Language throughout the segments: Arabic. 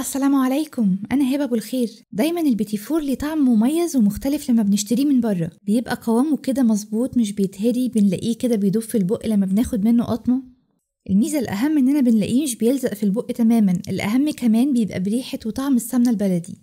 السلام عليكم انا هبه ابو الخير دايما البيتي فور ليه طعم مميز ومختلف لما بنشتريه من بره بيبقى قوامه كده مظبوط مش بيتهري بنلاقيه كده بيدوب في البق لما بناخد منه قطمه الميزه الاهم اننا بنلاقيه مش بيلزق في البق تماما الاهم كمان بيبقى بريحه وطعم السمنه البلدي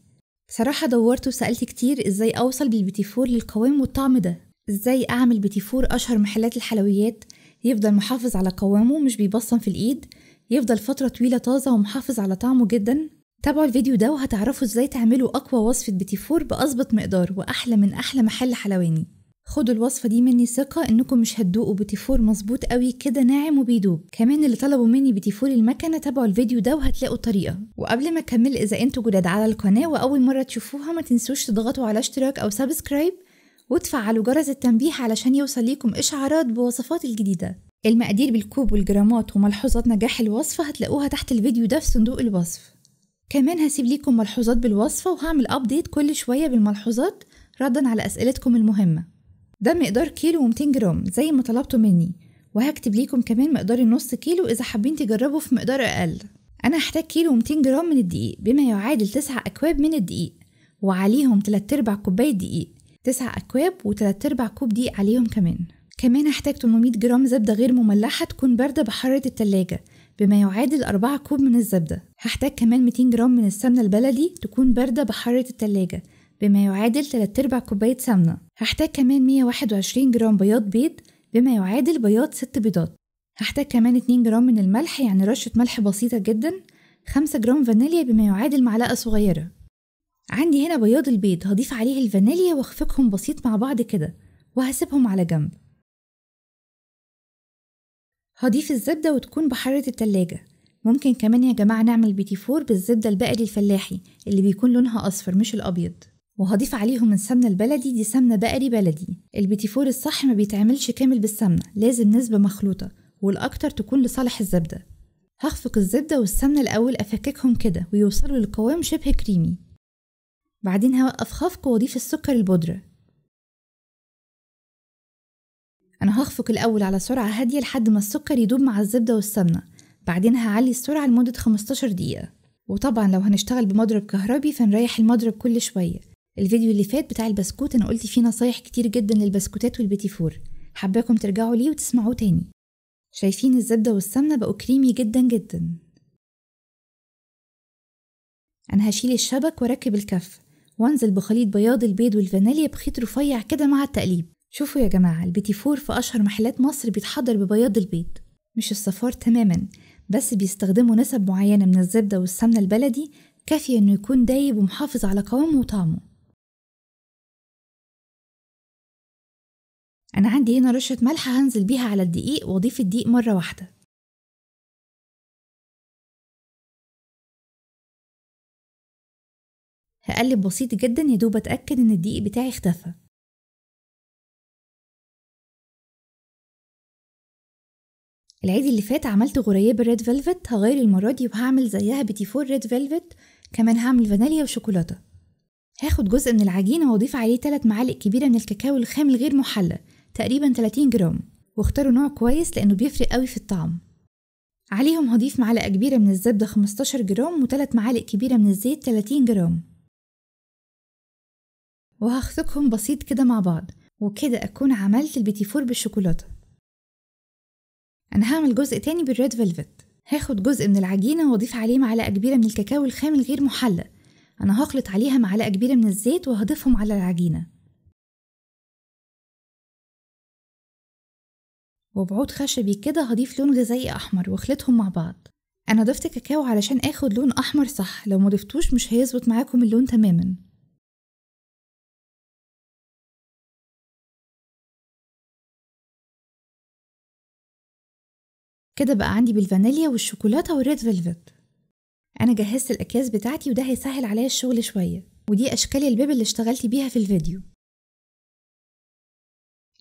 بصراحه دورت وسالت كتير ازاي اوصل بالبيتي فور للقوام والطعم ده ازاي اعمل بيتي فور اشهر محلات الحلويات يفضل محافظ على قوامه مش بيبصم في الايد يفضل فترة طويلة طازة ومحافظ على طعمه جدا تابعوا الفيديو ده وهتعرفوا ازاي تعملوا اقوى وصفة بيتي فور باظبط مقدار واحلى من احلى محل حلواني خدوا الوصفة دي مني ثقة انكم مش هتدوقوا بيتي فور مظبوط قوي كده ناعم وبيدوب كمان اللي طلبوا مني بيتي فور المكنة تابعوا الفيديو ده وهتلاقوا الطريقة وقبل ما اكمل اذا انتوا جداد على القناة واول مرة تشوفوها ما تنسوش تضغطوا على اشتراك او سبسكرايب وتفعلوا جرس التنبيه علشان يوصل ليكم اشعارات بوصفات الجديدة المقادير بالكوب والجرامات وملحوظات نجاح الوصفة هتلاقوها تحت الفيديو ده في صندوق الوصف كمان هسيب ليكم ملحوظات بالوصفة وهعمل أبديت كل شوية بالملحوظات ردا على أسئلتكم المهمة ده مقدار كيلو و200 جرام زي ما طلبتوا مني وهكتب ليكم كمان مقدار النص كيلو إذا حابين تجربوا في مقدار أقل أنا هحتاج كيلو و200 جرام من الدقيق بما يعادل 9 أكواب من الدقيق وعليهم 3 أرباع كوباية دقيق 9 أكواب و3 أرباع كوب دقيق عليهم كمان كمان هحتاج 800 جرام زبدة غير مملحة تكون باردة بحرارة التلاجة بما يعادل 4 كوب من الزبدة هحتاج كمان 200 جرام من السمنة البلدي تكون باردة بحرارة التلاجة بما يعادل 3 أرباع كوباية سمنة هحتاج كمان 121 جرام بياض بيض بما يعادل بياض 6 بيضات هحتاج كمان 2 جرام من الملح يعني رشة ملح بسيطة جدا 5 جرام فانيليا بما يعادل معلقة صغيرة عندي هنا بياض البيض هضيف عليه الفانيليا واخفقهم بسيط مع بعض كده وهسيبهم على جنب هضيف الزبدة وتكون بحارة التلاجة ممكن كمان يا جماعة نعمل بيتي فور بالزبدة البقري الفلاحي اللي بيكون لونها أصفر مش الأبيض وهضيف عليهم السمنة البلدي دي سمنة بقري بلدي البيتي فور الصح ما بيتعملش كامل بالسمنة لازم نسبة مخلوطة والأكتر تكون لصالح الزبدة هخفق الزبدة والسمنة الأول أفككهم كده ويوصلوا لقوام شبه كريمي بعدين هوقف خفق وأضيف السكر البودرة أنا هخفق الأول على سرعة هادية لحد ما السكر يدوب مع الزبدة والسمنة بعدين هعلي السرعة لمدة 15 دقيقة وطبعا لو هنشتغل بمضرب كهربي فنريح المضرب كل شوية الفيديو اللي فات بتاع البسكوت أنا قلت فيه نصايح كتير جدا للبسكوتات والبيتيفور حباكم ترجعوا ليه وتسمعوه تاني شايفين الزبدة والسمنة بقوا كريمي جدا جدا أنا هشيل الشبك وأركب الكف وأنزل بخليط بياض البيض والفانيليا بخيط رفيع كده مع التقليب شوفوا يا جماعة البيتي فور في أشهر محلات مصر بيتحضر ببياض البيض مش الصفار تماما بس بيستخدموا نسب معينة من الزبدة والسمنة البلدي كافية إنه يكون دايب ومحافظ على قوامه وطعمه أنا عندي هنا رشة ملح هنزل بيها على الدقيق وأضيف الدقيق مرة واحدة هقلب بسيط جدا يدوب أتأكد إن الدقيق بتاعي اختفى العيد اللي فات عملت غريب ريد فيلفت هغير المرة دي وهعمل زيها بتي فور ريد فيلفت كمان هعمل فانيليا وشوكولاتة هاخد جزء من العجينة وأضيف عليه 3 معالق كبيرة من الكاكاو الخام الغير محلى تقريبا 30 جرام واختاروا نوع كويس لأنه بيفرق قوي في الطعم عليهم هضيف معلقة كبيرة من الزبدة 15 جرام وتلات معالق كبيرة من الزيت 30 جرام وهخفقهم بسيط كده مع بعض وكده أكون عملت البيتي فور بالشوكولاتة أنا هعمل جزء تاني بالريد فيلفت هاخد جزء من العجينة وأضيف عليه معلقة كبيرة من الكاكاو الخام الغير محلى أنا هخلط عليها معلقة كبيرة من الزيت وهضيفهم على العجينة وبعود خشبي كده هضيف لون غذائي أحمر واخلطهم مع بعض أنا ضفت كاكاو علشان آخد لون أحمر صح لو مضفتوش مش هيظبط معاكم اللون تماما كده بقى عندي بالفانيليا والشوكولاتة والريد فيلفت أنا جهزت الأكياس بتاعتي وده هيسهل عليا الشغل شوية ودي أشكال البيب اللي اشتغلت بيها في الفيديو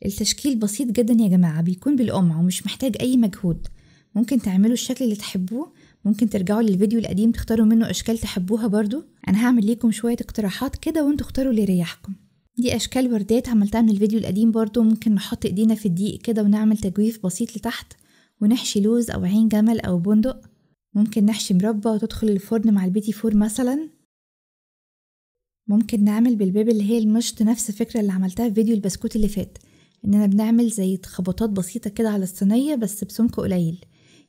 التشكيل بسيط جدا يا جماعة بيكون بالقمع ومش محتاج أي مجهود ممكن تعملوا الشكل اللي تحبوه ممكن ترجعوا للفيديو القديم تختاروا منه أشكال تحبوها برضو أنا هعمل ليكم شوية اقتراحات كده وانتوا اختاروا اللي يريحكم دي أشكال وردات عملتها من الفيديو القديم برضو ممكن نحط إيدينا في الضيق كده ونعمل تجويف بسيط لتحت ونحشي لوز أو عين جمل أو بندق ممكن نحشي مربى وتدخل الفرن مع البيتي فور مثلا ممكن نعمل بالبيبي اللي هي المشط نفس الفكرة اللي عملتها في فيديو البسكوت اللي فات إننا بنعمل زي خبطات بسيطة كده على الصينية بس بسمك قليل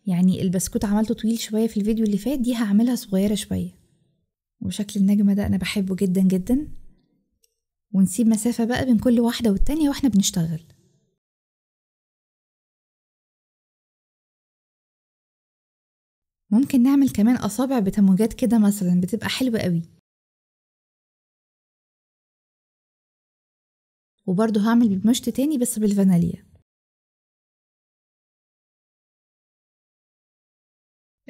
يعني البسكوت عملته طويل شوية في الفيديو اللي فات دي هعملها صغيرة شوية وشكل النجمة ده أنا بحبه جدا جدا ونسيب مسافة بقى بين كل واحدة والتانية واحنا بنشتغل ممكن نعمل كمان أصابع بتموجات كده مثلا بتبقى حلوة قوي وبرضه هعمل بمشط تاني بس بالفانيليا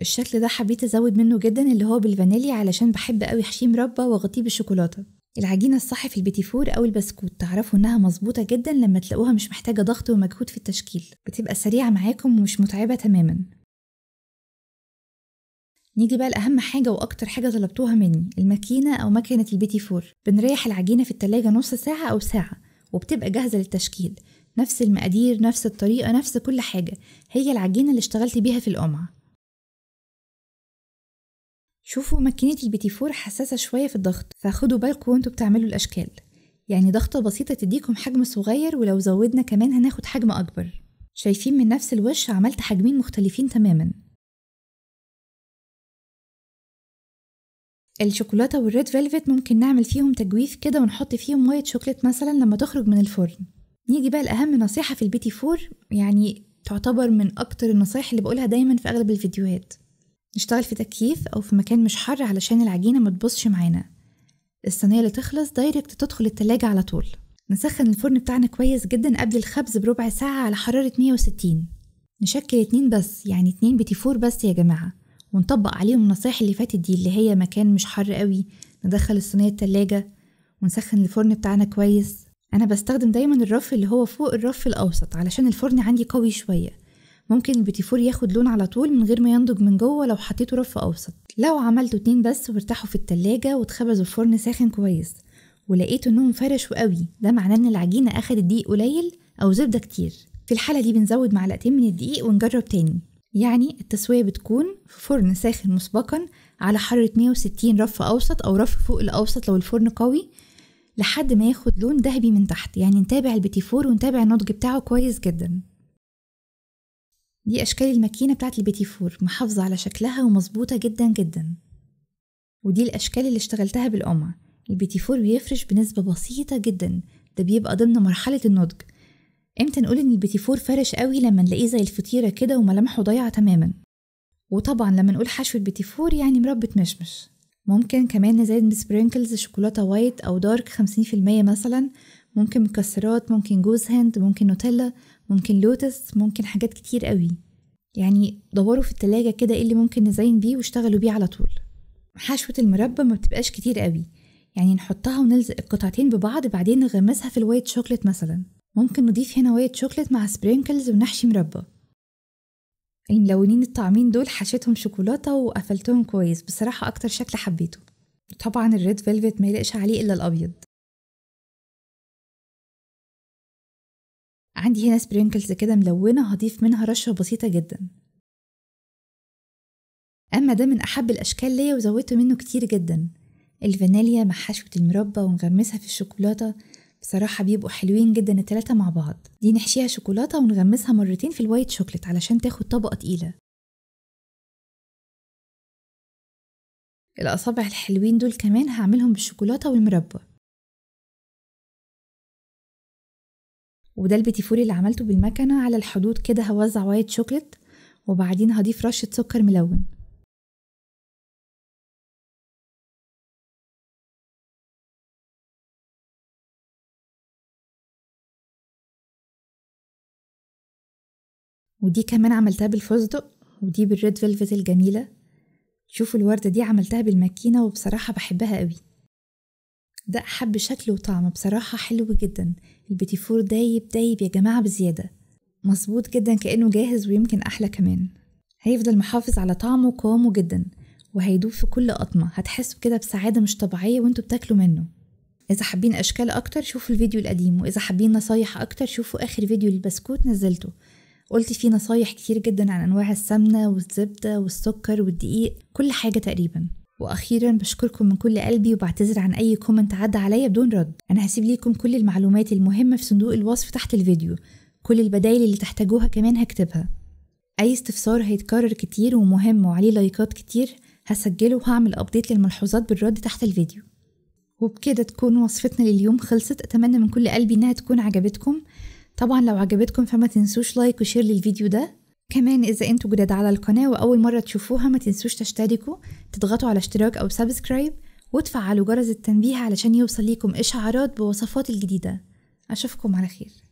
الشكل ده حبيت ازود منه جدا اللي هو بالفانيليا علشان بحب قوي حشيم مربى واغطيه بالشوكولاته العجينه الصح في البيتي فور او البسكوت تعرفوا انها مظبوطه جدا لما تلاقوها مش محتاجه ضغط ومجهود في التشكيل بتبقى سريعه معاكم ومش متعبه تماما نيجي بقى لأهم حاجة وأكتر حاجة طلبتوها مني الماكينة أو مكنة البيتي فور بنريح العجينة في التلاجة نص ساعة أو ساعة وبتبقى جاهزة للتشكيل نفس المقادير نفس الطريقة نفس كل حاجة هي العجينة اللي اشتغلت بيها في القمعة شوفوا ماكينة البيتي فور حساسة شوية في الضغط فاخدوا بالكم وانتوا بتعملوا الأشكال يعني ضغطة بسيطة تديكم حجم صغير ولو زودنا كمان هناخد حجم أكبر شايفين من نفس الوش عملت حجمين مختلفين تماما الشوكولاتة والريد فيلفت ممكن نعمل فيهم تجويف كده ونحط فيهم مية شوكليت مثلا لما تخرج من الفرن نيجي بقى لأهم نصيحة في البيتي فور يعني تعتبر من أكتر النصايح اللي بقولها دايما في أغلب الفيديوهات نشتغل في تكييف أو في مكان مش حر علشان العجينة ما تبصش معانا الصينية اللي تخلص دايركت تدخل التلاجة على طول نسخن الفرن بتاعنا كويس جدا قبل الخبز بربع ساعة على حرارة 160 نشكل اتنين بس يعني اتنين بيتي فور بس يا جماعة ونطبق عليهم النصايح اللي فاتت دي اللي هي مكان مش حر قوي ندخل الصينية التلاجة ونسخن الفرن بتاعنا كويس أنا بستخدم دايما الرف اللي هو فوق الرف الأوسط علشان الفرن عندي قوي شوية ممكن البيتيفور ياخد لون على طول من غير ما ينضج من جوه لو حطيته رف أوسط لو عملته اتنين بس وارتاحوا في التلاجة واتخبزوا الفرن ساخن كويس ولقيتوا انهم فرشوا قوي ده معناه ان العجينة أخدت دقيق قليل أو زبدة كتير في الحالة دي بنزود معلقتين من الدقيق ونجرب تاني يعني التسوية بتكون في فرن ساخن مسبقا على حرارة 160 رف أوسط أو رف فوق الأوسط لو الفرن قوي لحد ما ياخد لون ذهبي من تحت يعني نتابع البيتيفور ونتابع النضج بتاعه كويس جدا دي أشكال الماكينة بتاعت البيتيفور محافظة على شكلها ومظبوطة جدا جدا ودي الأشكال اللي اشتغلتها بالقمع البيتيفور بيفرش بنسبة بسيطة جدا ده بيبقى ضمن مرحلة النضج امتى نقول ان البيتي فور فرش قوي لما نلاقيه زي الفطيره كده وملامحه ضايعه تماما وطبعا لما نقول حشو فور يعني مربى مشمش ممكن كمان نزيد بسبرينكلز شوكولاته وايت او دارك 50% مثلا ممكن مكسرات ممكن جوز هند ممكن نوتيلا ممكن لوتس ممكن حاجات كتير قوي يعني دوروا في التلاجة كده ايه اللي ممكن نزين بيه واشتغلوا بيه على طول حشوة المربى ما بتبقاش كتير قوي يعني نحطها ونلزق القطعتين ببعض بعدين نغمسها في الوايت شوكليت مثلا ممكن نضيف هنا وايت شوكليت مع سبرينكلز ونحشي مربى الملونين الطعمين دول حشيتهم شوكولاتة وقفلتهم كويس بصراحة أكتر شكل حبيته طبعا الريد فيلفت ما يلقش عليه إلا الأبيض عندي هنا سبرينكلز كده ملونة هضيف منها رشة بسيطة جدا أما ده من أحب الأشكال ليا وزودت منه كتير جدا الفانيليا مع حشوة المربى ونغمسها في الشوكولاتة بصراحة بيبقوا حلوين جدا التلاتة مع بعض دي نحشيها شوكولاتة ونغمسها مرتين في الوايت شوكلت علشان تاخد طبقة تقيلة الأصابع الحلوين دول كمان هعملهم بالشوكولاتة والمربى وده البيتيفوري اللي عملته بالمكنة على الحدود كده هوزع وايت شوكلت وبعدين هضيف رشة سكر ملون ودي كمان عملتها بالفستق ودي بالريد فيلفت الجميلة شوفوا الوردة دي عملتها بالماكينة وبصراحة بحبها قوي ده أحب شكل وطعم بصراحة حلو جدا البتيفور دايب دايب يا جماعة بزيادة مظبوط جدا كأنه جاهز ويمكن أحلى كمان هيفضل محافظ على طعمه وقوامه جدا وهيدوب في كل قطمة هتحسوا كده بسعادة مش طبيعية وانتوا بتاكلوا منه إذا حابين أشكال أكتر شوفوا الفيديو القديم وإذا حابين نصايح أكتر شوفوا آخر فيديو للبسكوت نزلته قلت فيه نصايح كتير جدا عن أنواع السمنة والزبدة والسكر والدقيق كل حاجة تقريبا واخيرا بشكركم من كل قلبي وبعتذر عن اي كومنت عدى عليا بدون رد انا هسيب ليكم كل المعلومات المهمه في صندوق الوصف تحت الفيديو كل البدايل اللي تحتاجوها كمان هكتبها اي استفسار هيتكرر كتير ومهم وعليه لايكات كتير هسجله وهعمل ابديت للملحوظات بالرد تحت الفيديو وبكده تكون وصفتنا لليوم خلصت اتمنى من كل قلبي انها تكون عجبتكم طبعا لو عجبتكم فما تنسوش لايك وشير للفيديو ده كمان إذا أنتوا جداد على القناة وأول مرة تشوفوها ما تنسوش تشتركوا تضغطوا على اشتراك أو سبسكرايب وتفعلوا جرس التنبيه علشان يوصل لكم إشعارات بوصفات الجديدة أشوفكم على خير